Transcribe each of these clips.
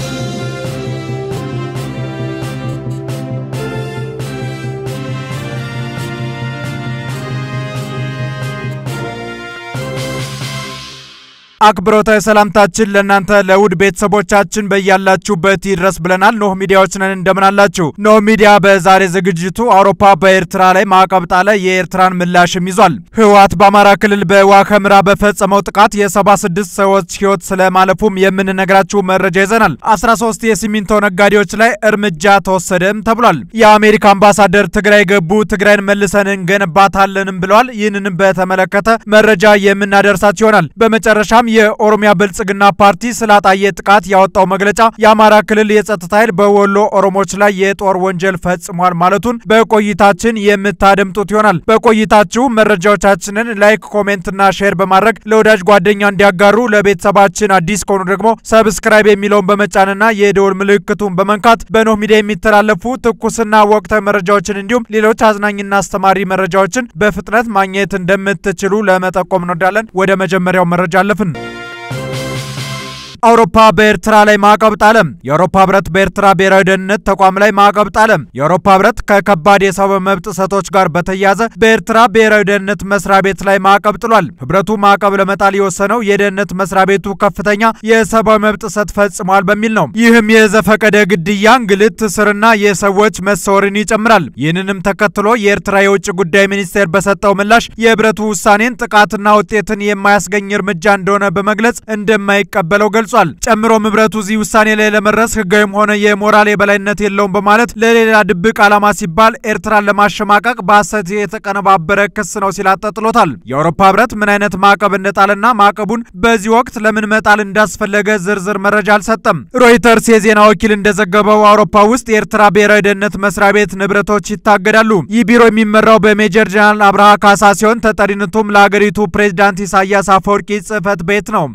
Thank you. አክብሮታዊ ሰላምታችን ለእናንተ ለውድ ቤተሰቦቻችን በያላችሁበት ይድረስ ብለናል። ኖህ ሚዲያዎች ነን። እንደምናላችሁ። ኖህ ሚዲያ በዛሬ ዝግጅቱ አውሮፓ በኤርትራ ላይ ማዕቀብ ጣለ፣ የኤርትራን ምላሽም ይዟል። ህወሓት በአማራ ክልል በዋከምራ በፈጸመው ጥቃት የ76 ሰዎች ህይወት ስለማለፉም የምንነግራችሁ መረጃ ይዘናል። 13 የሲሚንቶ ነጋዴዎች ላይ እርምጃ ተወሰደም ተብሏል። የአሜሪካ አምባሳደር ትግራይ ገቡ፣ ትግራይን መልሰን እንገነባታለንም ብለዋል። ይህንንም በተመለከተ መረጃ የምናደርሳት ይሆናል። በመጨረሻም በመጨረሻም የኦሮሚያ ብልጽግና ፓርቲ ስላጣየ ጥቃት ያወጣው መግለጫ የአማራ ክልል የጸጥታ ኃይል በወሎ ኦሮሞዎች ላይ የጦር ወንጀል ፈጽሟል ማለቱን በቆይታችን የምታደምጡት ይሆናል። በቆይታችሁ መረጃዎቻችንን ላይክ፣ ኮሜንትና ሼር በማድረግ ለወዳጅ ጓደኛ እንዲያጋሩ፣ ለቤተሰባችን አዲስ ከሆኑ ደግሞ ሰብስክራይብ የሚለውን በመጫንና የደወል ምልክቱን በመንካት በኖህ ሚዲያ የሚተላለፉ ትኩስና ወቅታዊ መረጃዎችን እንዲሁም ሌሎች አዝናኝና አስተማሪ መረጃዎችን በፍጥነት ማግኘት እንደምትችሉ ለመጠቆም እንወዳለን። ወደ መጀመሪያው መረጃ አለፍን። አውሮፓ በኤርትራ ላይ ማዕቀብ ጣለም። የአውሮፓ ህብረት በኤርትራ ብሔራዊ ደህንነት ተቋም ላይ ማዕቀብ ጣለም። የአውሮፓ ህብረት ከከባድ የሰብዓዊ መብት ጥሰቶች ጋር በተያያዘ በኤርትራ ብሔራዊ ደህንነት መስሪያ ቤት ላይ ማዕቀብ ጥሏል። ህብረቱ ማዕቀብ ለመጣል የወሰነው የደህንነት መስሪያ ቤቱ ከፍተኛ የሰብዓዊ መብት ጥሰት ፈጽሟል በሚል ነው። ይህም የዘፈቀደ ግድያ፣ እንግልት፣ እስርና የሰዎች መሰወርን ይጨምራል። ይህንንም ተከትሎ የኤርትራ የውጭ ጉዳይ ሚኒስቴር በሰጠው ምላሽ የህብረቱ ውሳኔን ጥቃትና ውጤትን የማያስገኝ እርምጃ እንደሆነ በመግለጽ እንደማይቀበለው ገልጿል። ገልጿል። ጨምሮም ህብረቱ እዚህ ውሳኔ ላይ ለመድረስ ህጋዊም ሆነ የሞራል የበላይነት የለውም በማለት ለሌላ ድብቅ ዓላማ ሲባል ኤርትራን ለማሸማቀቅ በሐሰት የተቀነባበረ ክስ ነው ሲል አጠጥሎታል። የአውሮፓ ህብረት ምን አይነት ማዕቀብ እንደጣልና ማዕቀቡን በዚህ ወቅት ለምን መጣል እንዳስፈለገ ዝርዝር መረጃ አልሰጠም። ሮይተርስ የዜና ወኪል እንደዘገበው አውሮፓ ውስጥ የኤርትራ ብሔራዊ ደህንነት መስሪያ ቤት ንብረቶች ይታገዳሉ። ይህ ቢሮ የሚመራው በሜጀር ጀነራል አብርሃ ካሳ ሲሆን ተጠሪነቱም ለአገሪቱ ፕሬዚዳንት ኢሳያስ አፈወርቂ ጽህፈት ቤት ነው።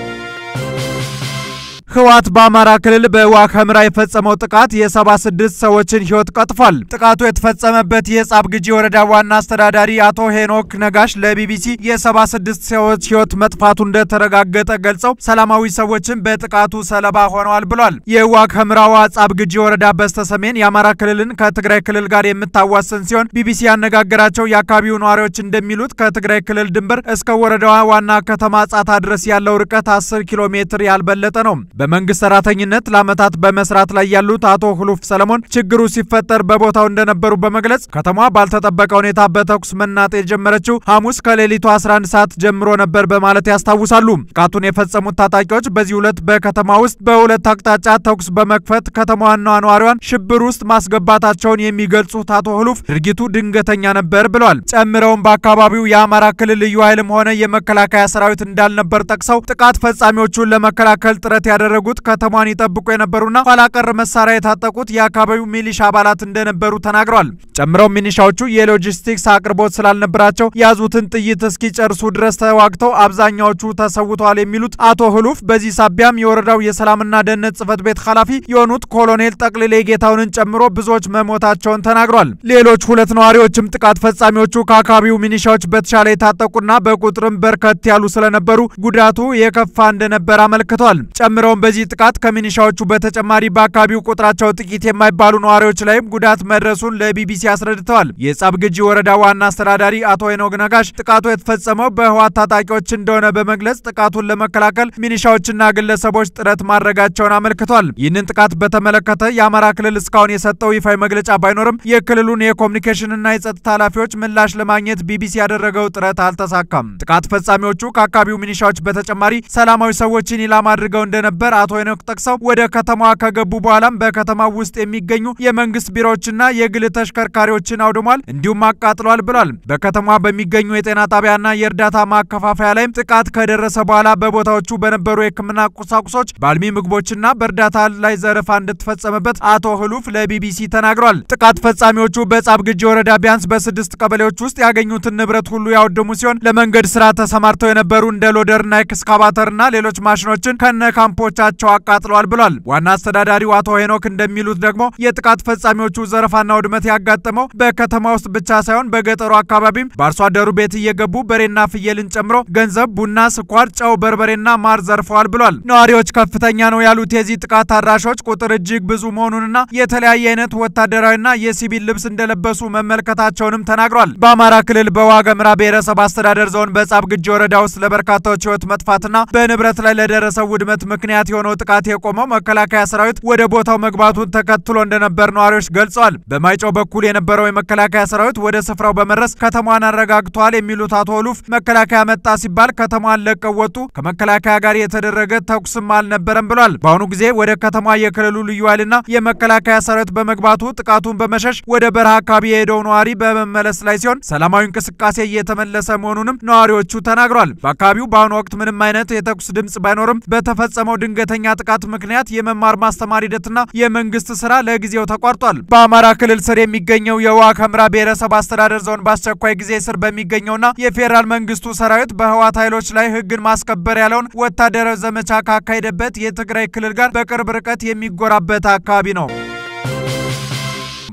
ህወሓት በአማራ ክልል በዋግ ኽምራ የፈጸመው ጥቃት የ76 ሰዎችን ህይወት ቀጥፏል። ጥቃቱ የተፈጸመበት የጻብ ግጂ ወረዳ ዋና አስተዳዳሪ አቶ ሄኖክ ነጋሽ ለቢቢሲ የ76 ሰዎች ህይወት መጥፋቱ እንደተረጋገጠ ገልጸው ሰላማዊ ሰዎችን በጥቃቱ ሰለባ ሆነዋል ብሏል። የዋግ ኽምራዋ ጻብ ግጂ ወረዳ በስተሰሜን የአማራ ክልልን ከትግራይ ክልል ጋር የምታዋሰን ሲሆን ቢቢሲ ያነጋገራቸው የአካባቢው ነዋሪዎች እንደሚሉት ከትግራይ ክልል ድንበር እስከ ወረዳዋ ዋና ከተማ ጻታ ድረስ ያለው ርቀት 10 ኪሎ ሜትር ያልበለጠ ነው። በመንግስት ሰራተኝነት ለዓመታት በመስራት ላይ ያሉት አቶ ሁሉፍ ሰለሞን ችግሩ ሲፈጠር በቦታው እንደነበሩ በመግለጽ ከተማዋ ባልተጠበቀ ሁኔታ በተኩስ መናጥ የጀመረችው ሐሙስ ከሌሊቱ 11 ሰዓት ጀምሮ ነበር በማለት ያስታውሳሉ። ጥቃቱን የፈጸሙት ታጣቂዎች በዚህ ሁለት በከተማ ውስጥ በሁለት አቅጣጫ ተኩስ በመክፈት ከተማዋና ነዋሪዋን ሽብር ውስጥ ማስገባታቸውን የሚገልጹት አቶ ሁሉፍ ድርጊቱ ድንገተኛ ነበር ብለዋል። ጨምረውም በአካባቢው የአማራ ክልል ልዩ ኃይልም ሆነ የመከላከያ ሰራዊት እንዳልነበር ጠቅሰው ጥቃት ፈጻሚዎቹን ለመከላከል ጥረት ያደረ ያደረጉት ከተማን ይጠብቁ የነበሩና ኋላቀር መሳሪያ የታጠቁት የአካባቢው ሚሊሻ አባላት እንደነበሩ ተናግረዋል። ጨምረው ሚሊሻዎቹ የሎጂስቲክስ አቅርቦት ስላልነበራቸው የያዙትን ጥይት እስኪጨርሱ ድረስ ተዋግተው አብዛኛዎቹ ተሰውተዋል የሚሉት አቶ ህሉፍ በዚህ ሳቢያም የወረዳው የሰላምና ደህንነት ጽህፈት ቤት ኃላፊ የሆኑት ኮሎኔል ጠቅልሌ ጌታውንን ጨምሮ ብዙዎች መሞታቸውን ተናግሯል። ሌሎች ሁለት ነዋሪዎችም ጥቃት ፈጻሚዎቹ ከአካባቢው ሚኒሻዎች በተሻለ የታጠቁና በቁጥርም በርከት ያሉ ስለነበሩ ጉዳቱ የከፋ እንደነበር አመልክቷል። ጨምረውም በዚህ ጥቃት ከሚኒሻዎቹ በተጨማሪ በአካባቢው ቁጥራቸው ጥቂት የማይባሉ ነዋሪዎች ላይም ጉዳት መድረሱን ለቢቢሲ አስረድተዋል። የጻብ ግጂ ወረዳ ዋና አስተዳዳሪ አቶ ሄኖክ ነጋሽ ጥቃቱ የተፈጸመው በህወሓት ታጣቂዎች እንደሆነ በመግለጽ ጥቃቱን ለመከላከል ሚኒሻዎችና ግለሰቦች ጥረት ማድረጋቸውን አመልክቷል። ይህንን ጥቃት በተመለከተ የአማራ ክልል እስካሁን የሰጠው ይፋዊ መግለጫ ባይኖርም የክልሉን የኮሚኒኬሽንና የጸጥታ ኃላፊዎች ምላሽ ለማግኘት ቢቢሲ ያደረገው ጥረት አልተሳካም። ጥቃት ፈጻሚዎቹ ከአካባቢው ሚኒሻዎች በተጨማሪ ሰላማዊ ሰዎችን ኢላማ አድርገው እንደነበር ዶክተር አቶ ሄኖክ ጠቅሰው ወደ ከተማዋ ከገቡ በኋላም በከተማ ውስጥ የሚገኙ የመንግስት ቢሮዎችና የግል ተሽከርካሪዎችን አውድሟል፣ እንዲሁም አቃጥሏል ብሏል። በከተማ በሚገኙ የጤና ጣቢያና የእርዳታ ማከፋፈያ ላይም ጥቃት ከደረሰ በኋላ በቦታዎቹ በነበሩ የህክምና ቁሳቁሶች በአልሚ ምግቦችና በእርዳታ ላይ ዘረፋ እንድትፈጸምበት አቶ ህሉፍ ለቢቢሲ ተናግሯል። ጥቃት ፈጻሚዎቹ በጻብ ግጅ ወረዳ ቢያንስ በስድስት ቀበሌዎች ውስጥ ያገኙትን ንብረት ሁሉ ያወደሙ ሲሆን ለመንገድ ስራ ተሰማርተው የነበሩ እንደ ሎደርና ኤክስካቫተርና ሌሎች ማሽኖችን ከነ ካምፖች ቤቶቻቸው አቃጥለዋል ብሏል። ዋና አስተዳዳሪው አቶ ሄኖክ እንደሚሉት ደግሞ የጥቃት ፈጻሚዎቹ ዘረፋና ውድመት ያጋጠመው በከተማ ውስጥ ብቻ ሳይሆን በገጠሩ አካባቢም በአርሶ አደሩ ቤት እየገቡ በሬና ፍየልን ጨምሮ ገንዘብ፣ ቡና፣ ስኳር፣ ጨው፣ በርበሬና ማር ዘርፈዋል ብሏል። ነዋሪዎች ከፍተኛ ነው ያሉት የዚህ ጥቃት አድራሾች ቁጥር እጅግ ብዙ መሆኑንና የተለያየ አይነት ወታደራዊና የሲቪል ልብስ እንደለበሱ መመልከታቸውንም ተናግሯል። በአማራ ክልል በዋገምራ ብሔረሰብ አስተዳደር ዞን በጻብ ግጅ ወረዳ ውስጥ ለበርካታዎች ህይወት መጥፋትና በንብረት ላይ ለደረሰው ውድመት ምክንያት የሆነው ጥቃት የቆመው መከላከያ ሰራዊት ወደ ቦታው መግባቱን ተከትሎ እንደነበር ነዋሪዎች ገልጿል። በማይጨው በኩል የነበረው የመከላከያ ሰራዊት ወደ ስፍራው በመድረስ ከተማዋን አረጋግተዋል የሚሉት አቶ ሉፍ መከላከያ መጣ ሲባል ከተማዋን ለቀው ወጡ፣ ከመከላከያ ጋር የተደረገ ተኩስም አልነበረም ብሏል። በአሁኑ ጊዜ ወደ ከተማ የክልሉ ልዩ ኃይልና የመከላከያ ሰራዊት በመግባቱ ጥቃቱን በመሸሽ ወደ በረሃ አካባቢ የሄደው ነዋሪ በመመለስ ላይ ሲሆን ሰላማዊ እንቅስቃሴ እየተመለሰ መሆኑንም ነዋሪዎቹ ተናግሯል። በአካባቢው በአሁኑ ወቅት ምንም አይነት የተኩስ ድምጽ ባይኖርም በተፈጸመው ድንግ ድንገተኛ ጥቃት ምክንያት የመማር ማስተማር ሂደትና የመንግስት ስራ ለጊዜው ተቋርጧል። በአማራ ክልል ስር የሚገኘው የዋግ ኽምራ ብሔረሰብ አስተዳደር ዞን በአስቸኳይ ጊዜ ስር በሚገኘውና የፌዴራል መንግስቱ ሰራዊት በህወሓት ኃይሎች ላይ ህግን ማስከበር ያለውን ወታደራዊ ዘመቻ ካካሄደበት የትግራይ ክልል ጋር በቅርብ ርቀት የሚጎራበት አካባቢ ነው።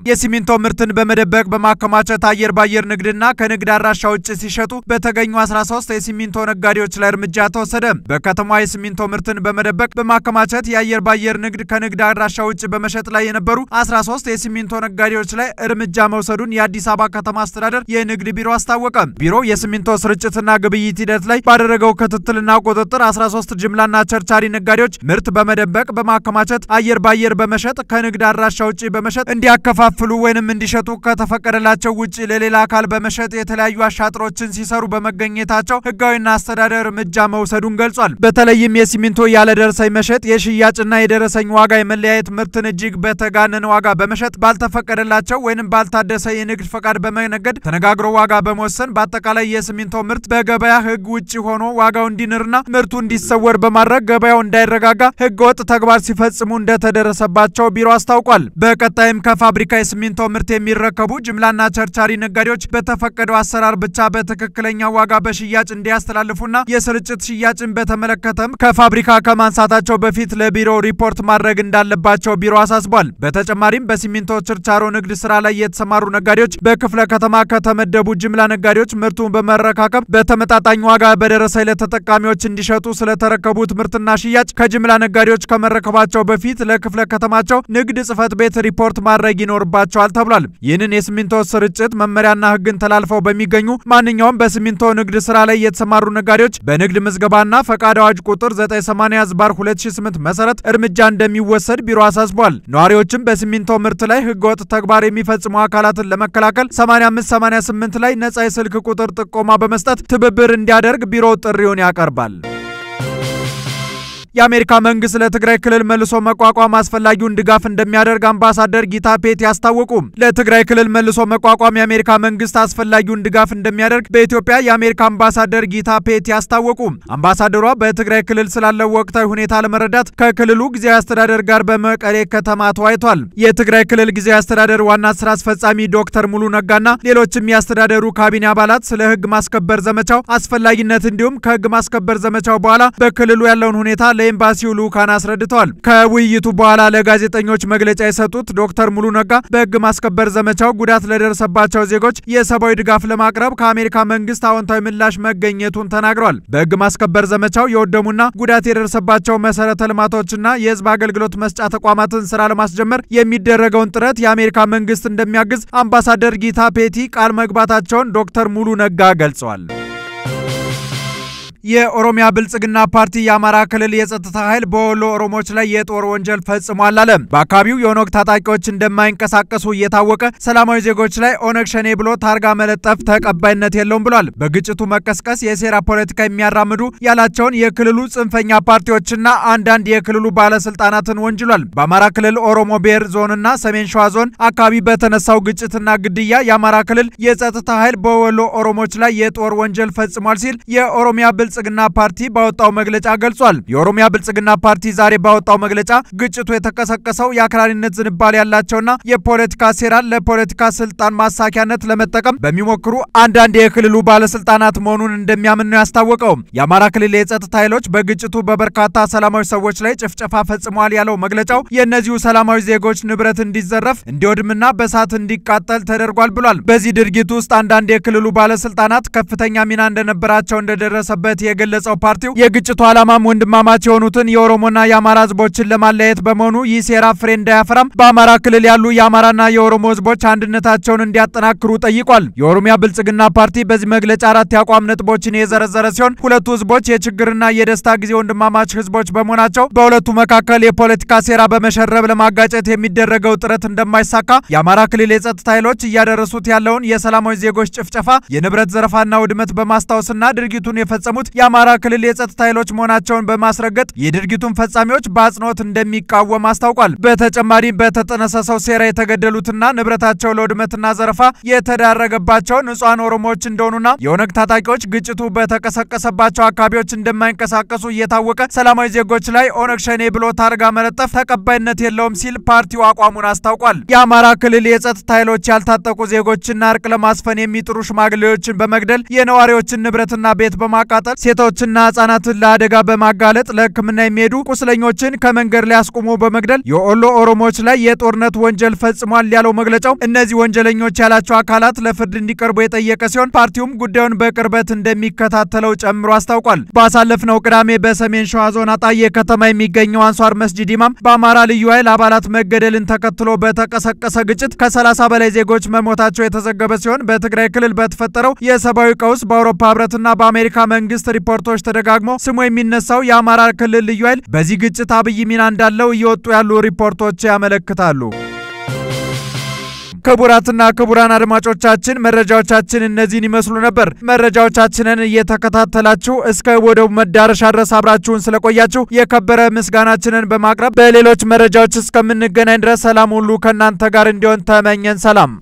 የሲሚንቶ ምርትን በመደበቅ በማከማቸት አየር ባየር ንግድና ከንግድ አድራሻ ውጭ ሲሸጡ በተገኙ 13 የሲሚንቶ ነጋዴዎች ላይ እርምጃ ተወሰደ። በከተማዋ የሲሚንቶ ምርትን በመደበቅ በማከማቸት የአየር ባየር ንግድ ከንግድ አድራሻ ውጭ በመሸጥ ላይ የነበሩ 13 የሲሚንቶ ነጋዴዎች ላይ እርምጃ መውሰዱን የአዲስ አበባ ከተማ አስተዳደር የንግድ ቢሮ አስታወቀ። ቢሮው የሲሚንቶ ስርጭትና ግብይት ሂደት ላይ ባደረገው ክትትልና ቁጥጥር 13 ጅምላና ቸርቻሪ ነጋዴዎች ምርት በመደበቅ በማከማቸት አየር ባየር በመሸጥ ከንግድ አድራሻ ውጭ በመሸጥ እንዲያከፋ እንዲያካፍሉ ወይንም እንዲሸጡ ከተፈቀደላቸው ውጭ ለሌላ አካል በመሸጥ የተለያዩ አሻጥሮችን ሲሰሩ በመገኘታቸው ህጋዊና አስተዳደር እርምጃ መውሰዱን ገልጿል። በተለይም የሲሚንቶ ያለ ደረሰኝ መሸጥ፣ የሽያጭና የደረሰኝ ዋጋ የመለያየት ምርትን እጅግ በተጋነነ ዋጋ በመሸጥ ባልተፈቀደላቸው ወይንም ባልታደሰ የንግድ ፈቃድ በመነገድ ተነጋግሮ ዋጋ በመወሰን በአጠቃላይ የሲሚንቶ ምርት በገበያ ህግ ውጭ ሆኖ ዋጋው እንዲንርና ምርቱ እንዲሰወር በማድረግ ገበያው እንዳይረጋጋ ህገ ወጥ ተግባር ሲፈጽሙ እንደተደረሰባቸው ቢሮ አስታውቋል። በቀጣይም ከፋብሪካ የሲሚንቶ ምርት የሚረከቡ ጅምላና ቸርቻሪ ነጋዴዎች በተፈቀደው አሰራር ብቻ በትክክለኛ ዋጋ በሽያጭ እንዲያስተላልፉና የስርጭት ሽያጭን በተመለከተም ከፋብሪካ ከማንሳታቸው በፊት ለቢሮ ሪፖርት ማድረግ እንዳለባቸው ቢሮ አሳስቧል። በተጨማሪም በሲሚንቶ ችርቻሮ ንግድ ስራ ላይ የተሰማሩ ነጋዴዎች በክፍለ ከተማ ከተመደቡ ጅምላ ነጋዴዎች ምርቱን በመረካከብ በተመጣጣኝ ዋጋ በደረሰ ለተጠቃሚዎች እንዲሸጡ ስለተረከቡት ምርትና ሽያጭ ከጅምላ ነጋዴዎች ከመረከባቸው በፊት ለክፍለ ከተማቸው ንግድ ጽህፈት ቤት ሪፖርት ማድረግ ይኖርባል ይደርስባቸዋል ተብሏል። ይህንን የሲሚንቶ ስርጭት መመሪያና ህግን ተላልፈው በሚገኙ ማንኛውም በሲሚንቶ ንግድ ስራ ላይ የተሰማሩ ነጋዴዎች በንግድ ምዝገባና ፈቃድ አዋጅ ቁጥር 98 ዝባር 2008 መሰረት እርምጃ እንደሚወሰድ ቢሮ አሳስቧል። ነዋሪዎችም በሲሚንቶ ምርት ላይ ህገወጥ ተግባር የሚፈጽሙ አካላትን ለመከላከል 8588 ላይ ነጻ የስልክ ቁጥር ጥቆማ በመስጠት ትብብር እንዲያደርግ ቢሮው ጥሪውን ያቀርባል። የአሜሪካ መንግስት ለትግራይ ክልል መልሶ መቋቋም አስፈላጊውን ድጋፍ እንደሚያደርግ አምባሳደር ጊታ ፔቲ አስታወቁ። ለትግራይ ክልል መልሶ መቋቋም የአሜሪካ መንግስት አስፈላጊውን ድጋፍ እንደሚያደርግ በኢትዮጵያ የአሜሪካ አምባሳደር ጊታ ፔቲ አስታወቁ። አምባሳደሯ በትግራይ ክልል ስላለው ወቅታዊ ሁኔታ ለመረዳት ከክልሉ ጊዜያዊ አስተዳደር ጋር በመቀሌ ከተማ ተወያይቷል። የትግራይ ክልል ጊዜያዊ አስተዳደር ዋና ስራ አስፈጻሚ ዶክተር ሙሉ ነጋና ሌሎችም የአስተዳደሩ ካቢኔ አባላት ስለ ህግ ማስከበር ዘመቻው አስፈላጊነት እንዲሁም ከህግ ማስከበር ዘመቻው በኋላ በክልሉ ያለውን ሁኔታ ለኤምባሲው ልዑካን አስረድተዋል። ከውይይቱ በኋላ ለጋዜጠኞች መግለጫ የሰጡት ዶክተር ሙሉ ነጋ በህግ ማስከበር ዘመቻው ጉዳት ለደረሰባቸው ዜጎች የሰብአዊ ድጋፍ ለማቅረብ ከአሜሪካ መንግስት አዎንታዊ ምላሽ መገኘቱን ተናግረዋል። በህግ ማስከበር ዘመቻው የወደሙና ጉዳት የደረሰባቸው መሰረተ ልማቶችና የህዝብ አገልግሎት መስጫ ተቋማትን ስራ ለማስጀመር የሚደረገውን ጥረት የአሜሪካ መንግስት እንደሚያግዝ አምባሳደር ጊታ ፔቲ ቃል መግባታቸውን ዶክተር ሙሉ ነጋ ገልጸዋል። የኦሮሚያ ብልጽግና ፓርቲ የአማራ ክልል የጸጥታ ኃይል በወሎ ኦሮሞዎች ላይ የጦር ወንጀል ፈጽሟል አለ። በአካባቢው የኦነግ ታጣቂዎች እንደማይንቀሳቀሱ እየታወቀ ሰላማዊ ዜጎች ላይ ኦነግ ሸኔ ብሎ ታርጋ መለጠፍ ተቀባይነት የለውም ብሏል። በግጭቱ መቀስቀስ የሴራ ፖለቲካ የሚያራምዱ ያላቸውን የክልሉ ጽንፈኛ ፓርቲዎችና አንዳንድ የክልሉ ባለስልጣናትን ወንጅሏል። በአማራ ክልል ኦሮሞ ብሔር ዞንና ሰሜን ሸዋ ዞን አካባቢ በተነሳው ግጭትና ግድያ የአማራ ክልል የጸጥታ ኃይል በወሎ ኦሮሞዎች ላይ የጦር ወንጀል ፈጽሟል ሲል የኦሮሚያ ብል ብልጽግና ፓርቲ ባወጣው መግለጫ ገልጿል። የኦሮሚያ ብልጽግና ፓርቲ ዛሬ ባወጣው መግለጫ ግጭቱ የተቀሰቀሰው የአክራሪነት ዝንባል ያላቸውና የፖለቲካ ሴራን ለፖለቲካ ስልጣን ማሳኪያነት ለመጠቀም በሚሞክሩ አንዳንድ የክልሉ ባለስልጣናት መሆኑን እንደሚያምን ነው ያስታወቀው። የአማራ ክልል የጸጥታ ኃይሎች በግጭቱ በበርካታ ሰላማዊ ሰዎች ላይ ጭፍጨፋ ፈጽመዋል ያለው መግለጫው የእነዚሁ ሰላማዊ ዜጎች ንብረት እንዲዘረፍ እንዲወድምና በእሳት እንዲቃጠል ተደርጓል ብሏል። በዚህ ድርጊት ውስጥ አንዳንድ የክልሉ ባለስልጣናት ከፍተኛ ሚና እንደነበራቸው እንደደረሰበት እንደሚመለከት የገለጸው ፓርቲው የግጭቱ ዓላማም ወንድማማች የሆኑትን የኦሮሞና የአማራ ህዝቦችን ለማለያየት በመሆኑ ይህ ሴራ ፍሬ እንዳያፈራም በአማራ ክልል ያሉ የአማራና የኦሮሞ ህዝቦች አንድነታቸውን እንዲያጠናክሩ ጠይቋል። የኦሮሚያ ብልጽግና ፓርቲ በዚህ መግለጫ አራት የአቋም ነጥቦችን የዘረዘረ ሲሆን ሁለቱ ህዝቦች የችግርና የደስታ ጊዜ ወንድማማች ህዝቦች በመሆናቸው በሁለቱ መካከል የፖለቲካ ሴራ በመሸረብ ለማጋጨት የሚደረገው ጥረት እንደማይሳካ የአማራ ክልል የጸጥታ ኃይሎች እያደረሱት ያለውን የሰላማዊ ዜጎች ጭፍጨፋ፣ የንብረት ዘረፋና ውድመት በማስታወስና ድርጊቱን የፈጸሙት የአማራ ክልል የጸጥታ ኃይሎች መሆናቸውን በማስረገጥ የድርጊቱን ፈጻሚዎች በአጽንኦት እንደሚቃወም አስታውቋል። በተጨማሪም በተጠነሰሰው ሴራ የተገደሉትና ንብረታቸው ለውድመትና ዘረፋ የተዳረገባቸው ንጹሐን ኦሮሞዎች እንደሆኑና የኦነግ ታጣቂዎች ግጭቱ በተቀሰቀሰባቸው አካባቢዎች እንደማይንቀሳቀሱ እየታወቀ ሰላማዊ ዜጎች ላይ ኦነግ ሸኔ ብሎ ታርጋ መለጠፍ ተቀባይነት የለውም ሲል ፓርቲው አቋሙን አስታውቋል። የአማራ ክልል የጸጥታ ኃይሎች ያልታጠቁ ዜጎችና እርቅ ለማስፈን የሚጥሩ ሽማግሌዎችን በመግደል የነዋሪዎችን ንብረትና ቤት በማቃጠል ሴቶችና ህጻናትን ለአደጋ በማጋለጥ ለህክምና የሚሄዱ ቁስለኞችን ከመንገድ ላይ አስቁሞ በመግደል የኦሎ ኦሮሞዎች ላይ የጦርነት ወንጀል ፈጽሟል ያለው መግለጫው እነዚህ ወንጀለኞች ያላቸው አካላት ለፍርድ እንዲቀርቡ የጠየቀ ሲሆን ፓርቲውም ጉዳዩን በቅርበት እንደሚከታተለው ጨምሮ አስታውቋል። ባሳለፍነው ቅዳሜ በሰሜን ሸዋ ዞን አጣዬ ከተማ የሚገኘው አንሷር መስጂድ ኢማም በአማራ ልዩ ኃይል አባላት መገደልን ተከትሎ በተቀሰቀሰ ግጭት ከ30 በላይ ዜጎች መሞታቸው የተዘገበ ሲሆን በትግራይ ክልል በተፈጠረው የሰብአዊ ቀውስ በአውሮፓ ህብረትና በአሜሪካ መንግስት ሪፖርቶች ተደጋግሞ ስሙ የሚነሳው የአማራ ክልል ልዩ ኃይል በዚህ ግጭት አብይ ሚና እንዳለው እየወጡ ያሉ ሪፖርቶች ያመለክታሉ። ክቡራትና ክቡራን አድማጮቻችን መረጃዎቻችን እነዚህን ይመስሉ ነበር። መረጃዎቻችንን እየተከታተላችሁ እስከ ወደ መዳረሻ ድረስ አብራችሁን ስለቆያችሁ የከበረ ምስጋናችንን በማቅረብ በሌሎች መረጃዎች እስከምንገናኝ ድረስ ሰላም ሁሉ ከእናንተ ጋር እንዲሆን ተመኘን። ሰላም